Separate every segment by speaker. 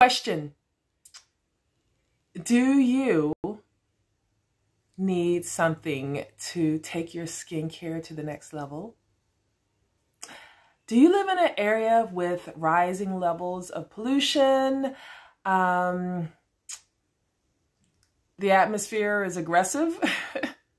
Speaker 1: Question Do you need something to take your skincare to the next level? Do you live in an area with rising levels of pollution? Um, the atmosphere is aggressive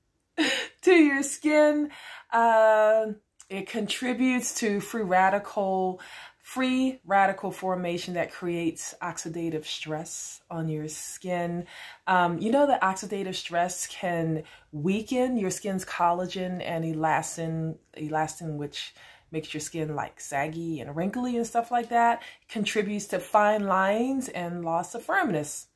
Speaker 1: to your skin. Uh, it contributes to free radical free radical formation that creates oxidative stress on your skin. Um, you know that oxidative stress can weaken your skin's collagen and elastin, elastin which makes your skin like saggy and wrinkly and stuff like that, contributes to fine lines and loss of firmness.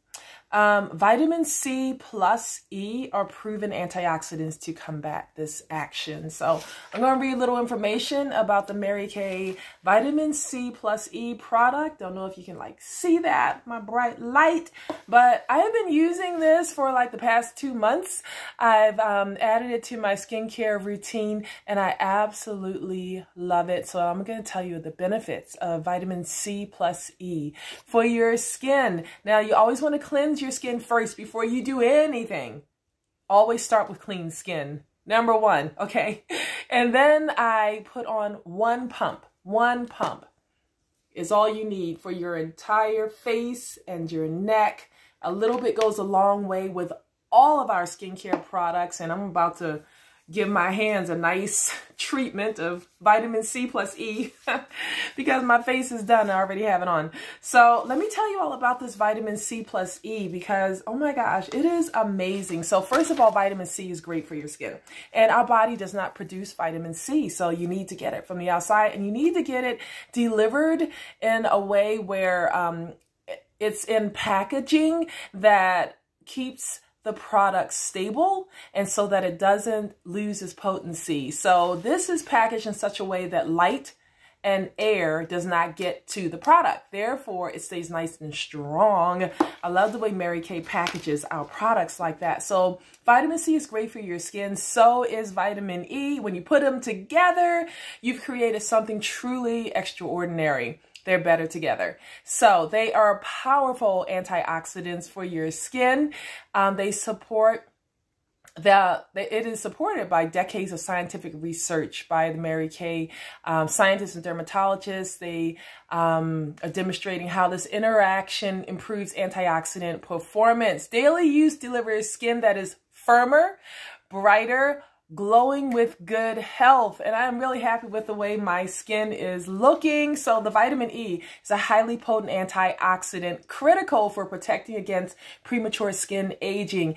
Speaker 1: Um, vitamin C plus E are proven antioxidants to combat this action. So I'm going to read a little information about the Mary Kay vitamin C plus E product. Don't know if you can like see that, my bright light, but I have been using this for like the past two months. I've um, added it to my skincare routine and I absolutely love it. So I'm going to tell you the benefits of vitamin C plus E for your skin. Now you always want to cleanse your skin first before you do anything. Always start with clean skin. Number one, okay? And then I put on one pump. One pump is all you need for your entire face and your neck. A little bit goes a long way with all of our skincare products. And I'm about to give my hands a nice treatment of vitamin C plus E because my face is done. I already have it on. So let me tell you all about this vitamin C plus E because, oh my gosh, it is amazing. So first of all, vitamin C is great for your skin and our body does not produce vitamin C. So you need to get it from the outside and you need to get it delivered in a way where um, it's in packaging that keeps the product stable and so that it doesn't lose its potency. So this is packaged in such a way that light and air does not get to the product. Therefore, it stays nice and strong. I love the way Mary Kay packages our products like that. So vitamin C is great for your skin. So is vitamin E. When you put them together, you've created something truly extraordinary. They're better together. So they are powerful antioxidants for your skin. Um, they support that it is supported by decades of scientific research by the Mary Kay um, scientists and dermatologists. They um, are demonstrating how this interaction improves antioxidant performance. Daily use delivers skin that is firmer, brighter, glowing with good health. And I'm really happy with the way my skin is looking. So the vitamin E is a highly potent antioxidant, critical for protecting against premature skin aging.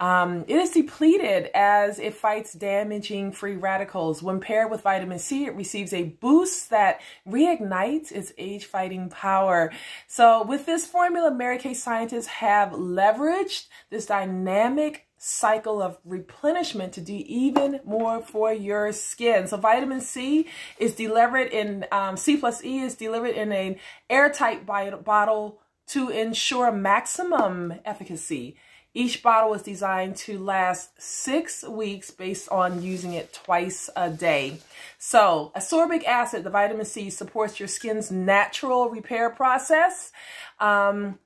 Speaker 1: Um, it is depleted as it fights damaging free radicals. When paired with vitamin C, it receives a boost that reignites its age-fighting power. So with this formula, Mary Kay scientists have leveraged this dynamic cycle of replenishment to do even more for your skin. So vitamin C is delivered in, um, C plus E is delivered in an airtight bottle to ensure maximum efficacy. Each bottle is designed to last six weeks based on using it twice a day. So ascorbic acid, the vitamin C, supports your skin's natural repair process. Um,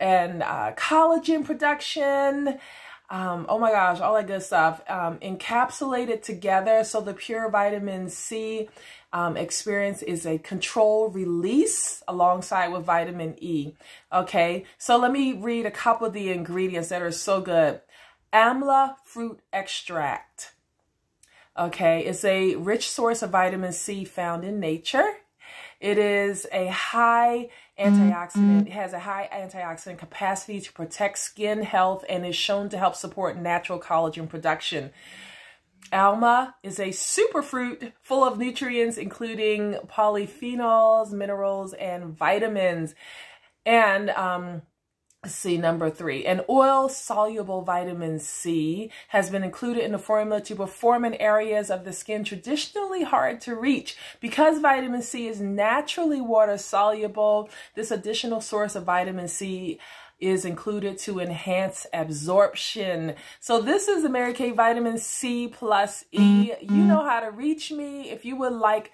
Speaker 1: and uh, collagen production. Um, oh my gosh, all that good stuff um, encapsulated together. So the pure vitamin C um, experience is a control release alongside with vitamin E. Okay, so let me read a couple of the ingredients that are so good. Amla fruit extract. Okay, it's a rich source of vitamin C found in nature. It is a high antioxidant, mm-hmm. it has a high antioxidant capacity to protect skin health and is shown to help support natural collagen production. Alma is a superfruit full of nutrients, including polyphenols, minerals, and vitamins. And um, C, number three, an oil-soluble vitamin C has been included in the formula to perform in areas of the skin traditionally hard to reach. Because vitamin C is naturally water-soluble, this additional source of vitamin C is included to enhance absorption. So this is the Mary Kay Vitamin C plus E. You mm-hmm. know how to reach me if you would like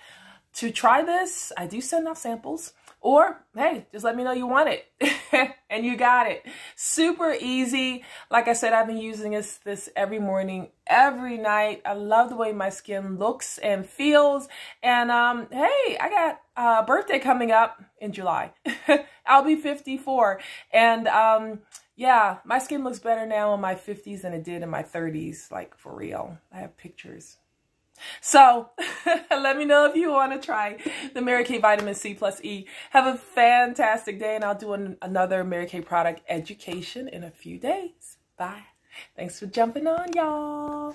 Speaker 1: to try this. I do send off samples. Or hey, just let me know you want it and you got it. Super easy. Like I said, I've been using this this every morning, every night. I love the way my skin looks and feels. And um, hey, I got a birthday coming up in July. I'll be 54 and um yeah, my skin looks better now in my 50s than it did in my 30s, like for real. I have pictures. So let me know if you want to try the Mary Kay Vitamin C plus E. Have a fantastic day, and I'll do an, another Mary Kay product education in a few days. Bye. Thanks for jumping on, y'all.